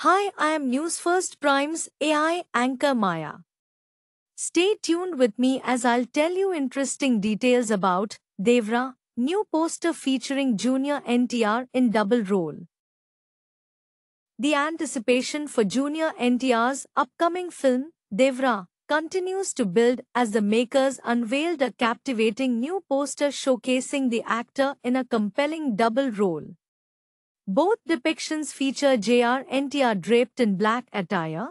Hi, I am News First Prime's AI anchor Maya. Stay tuned with me as I'll tell you interesting details about Devra, new poster featuring Junior NTR in double role. The anticipation for Junior NTR's upcoming film, Devra, continues to build as the makers unveiled a captivating new poster showcasing the actor in a compelling double role. Both depictions feature J.R. NTR draped in black attire,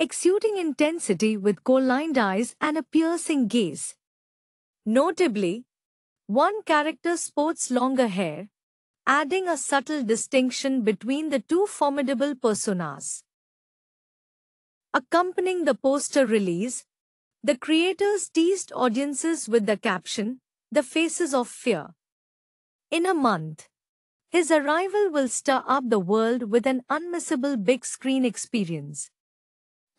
exuding intensity with coal-lined eyes and a piercing gaze. Notably, one character sports longer hair, adding a subtle distinction between the two formidable personas. Accompanying the poster release, the creators teased audiences with the caption, The Faces of Fear. In a month, his arrival will stir up the world with an unmissable big screen experience.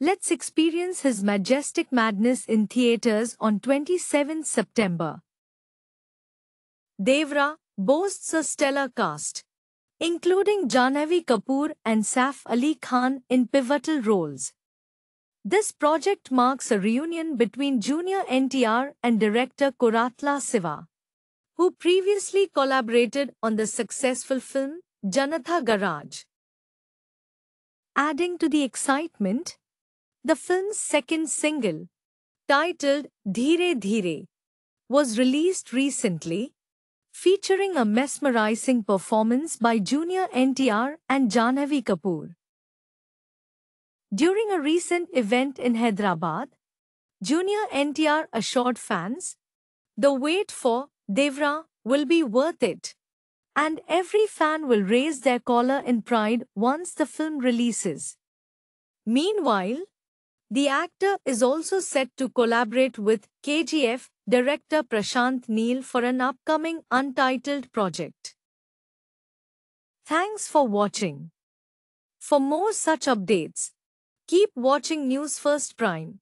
Let's experience his majestic madness in theaters on 27 September. Devra boasts a stellar cast, including Janavi Kapoor and Saif Ali Khan in pivotal roles. This project marks a reunion between junior NTR and director Koratla Siva who previously collaborated on the successful film Janatha Garage. Adding to the excitement, the film's second single, titled "Dhire Dhire," was released recently, featuring a mesmerizing performance by Junior NTR and Janavi Kapoor. During a recent event in Hyderabad, Junior NTR assured fans, the wait for Devra will be worth it. And every fan will raise their collar in pride once the film releases. Meanwhile, the actor is also set to collaborate with KGF director Prashant Neel for an upcoming untitled project. Thanks for watching. For more such updates, keep watching News First Prime.